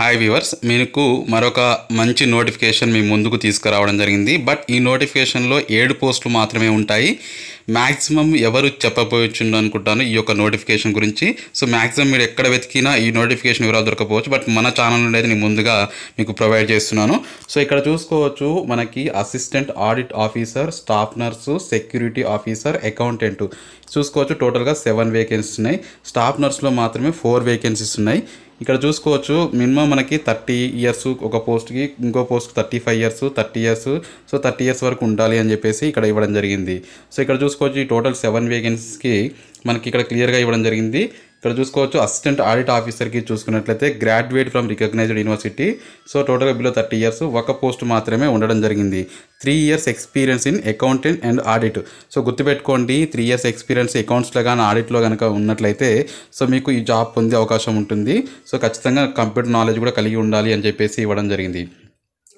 hi viewers మీకు మరొక మంచి నోటిఫికేషన్ మీ ముందుకు తీసుకురావడం జరిగింది బట్ ఈ నోటిఫికేషన్లో ఏడు పోస్టులు మాత్రమే ఉంటాయి మ్యాక్సిమం ఎవరు చెప్పబోచుండు అనుకుంటాను ఈ యొక్క నోటిఫికేషన్ గురించి సో మ్యాక్సిమం మీరు ఎక్కడ వెతికినా ఈ నోటిఫికేషన్ వివరాలు దొరకపోవచ్చు బట్ మన ఛానల్ నుండి అయితే నేను ముందుగా మీకు ప్రొవైడ్ చేస్తున్నాను సో ఇక్కడ చూసుకోవచ్చు మనకి assistant audit officer staff nurse security officer accountant చూసుకోవచ్చు టోటల్గా సెవెన్ వేకెన్సీస్ ఉన్నాయి స్టాఫ్ నర్స్లో మాత్రమే ఫోర్ వేకెన్సీస్ ఉన్నాయి ఇక్కడ చూసుకోవచ్చు మినిమం మనకి థర్టీ ఇయర్స్ ఒక పోస్ట్కి ఇంకో పోస్ట్కి thirty five years thirty years so thirty years వరకు ఉండాలి అని చెప్పేసి ఇక్కడ ఇవ్వడం జరిగింది సో ఇక్కడ చూసుకో చూసుకోవచ్చు ఈ టోటల్ సెవెన్ వేకెన్సీస్కి మనకి ఇక్కడ క్లియర్గా ఇవ్వడం జరిగింది ఇక్కడ చూసుకోవచ్చు అసిస్టెంట్ ఆడిట్ ఆఫీసర్కి చూసుకున్నట్లయితే graduate from recognised university so టోటల్గా బిలో థర్టీ ఇయర్స్ ఒక పోస్ట్ మాత్రమే ఉండడం జరిగింది three years experience in accountant and audit so గుర్తుపెట్టుకోండి త్రీ ఇయర్స్ ఎక్స్పీరియన్స్ అకౌంట్స్లో కానీ ఆడిట్లో కనుక ఉన్నట్లయితే సో మీకు ఈ జాబ్ పొందే అవకాశం ఉంటుంది సో ఖచ్చితంగా కంప్యూటర్ నాలెడ్జ్ కూడా కలిగి ఉండాలి అని చెప్పేసి ఇవ్వడం జరిగింది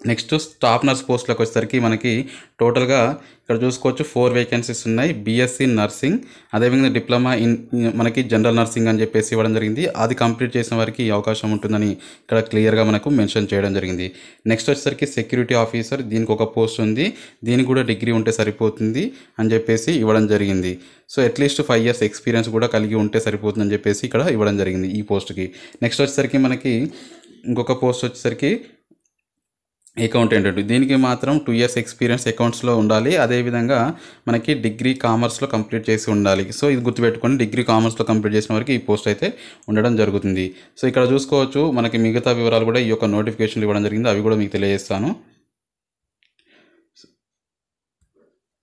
నెక్స్ట్ స్టాఫ్ నర్స్ పోస్టులకు వచ్చేసరికి మనకి టోటల్గా ఇక్కడ చూసుకోవచ్చు ఫోర్ వేకెన్సీస్ ఉన్నాయి బీఎస్సీ నర్సింగ్ అదేవిధంగా డిప్లొమా ఇన్ మనకి జనరల్ నర్సింగ్ అని చెప్పేసి ఇవ్వడం జరిగింది అది కంప్లీట్ చేసిన వారికి అవకాశం ఉంటుందని ఇక్కడ క్లియర్గా మనకు మెన్షన్ చేయడం జరిగింది నెక్స్ట్ వచ్చేసరికి సెక్యూరిటీ ఆఫీసర్ దీనికి ఒక పోస్ట్ ఉంది దీనికి కూడా డిగ్రీ ఉంటే సరిపోతుంది అని చెప్పేసి ఇవ్వడం జరిగింది so at least five years experience కూడా కలిగి ఉంటే సరిపోతుందని చెప్పేసి ఇక్కడ ఇవ్వడం జరిగింది ఈ పోస్ట్కి నెక్స్ట్ వచ్చేసరికి మనకి ఇంకొక పోస్ట్ వచ్చేసరికి అకౌంటెంట్ దీనికి మాత్రం టూ ఇయర్స్ ఎక్స్పీరియన్స్ అకౌంట్స్లో ఉండాలి అదేవిధంగా మనకి డిగ్రీ కామర్స్లో కంప్లీట్ చేసి ఉండాలి సో ఇది గుర్తుపెట్టుకొని డిగ్రీ కామర్స్లో కంప్లీట్ చేసిన వరకు ఈ పోస్ట్ అయితే ఉండడం జరుగుతుంది సో ఇక్కడ చూసుకోవచ్చు మనకి మిగతా వివరాలు కూడా ఈ యొక్క నోటిఫికేషన్లు ఇవ్వడం జరిగింది అవి కూడా మీకు తెలియజేస్తాను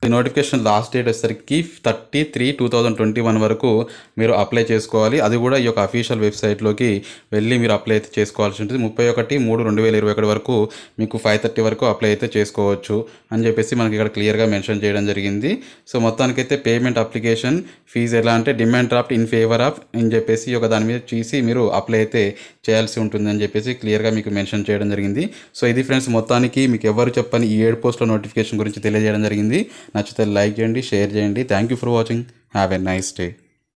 ఈ నోటిఫికేషన్ లాస్ట్ డేట్ వచ్చేసరికి thirty three two thousand twenty one వరకు మీరు అప్లై చేసుకోవాలి అది కూడా ఈ యొక్క అఫీషియల్ వెబ్సైట్లోకి వెళ్ళి మీరు అప్లై అయితే చేసుకోవాల్సి ఉంటుంది ముప్పై ఒకటి మూడు రెండు వేల ఇరవై ఒకటి వరకు మీకు ఫైవ్ థర్టీ వరకు అప్లై అయితే చేసుకోవచ్చు అని చెప్పేసి మనకి ఇక్కడ క్లియర్గా మెన్షన్ చేయడం జరిగింది సో మొత్తానికైతే పేమెంట్ అప్లికేషన్ ఫీజు ఎలా అంటే demand draft in favour of అని చెప్పేసి ఒక దాని మీద చూసి మీరు అప్లై అయితే చేయాల్సి ఉంటుందని చెప్పేసి క్లియర్గా మీకు మెన్షన్ చేయడం జరిగింది సో ఇది ఫ్రెండ్స్ మొత్తానికి మీకు ఎవరు చెప్పని ఈ ఏడు పోస్టుల నోటిఫికేషన్ గురించి తెలియజేయడం జరిగింది నచ్చితే లైక్ చేయండి షేర్ చేయండి thank you for watching have a nice day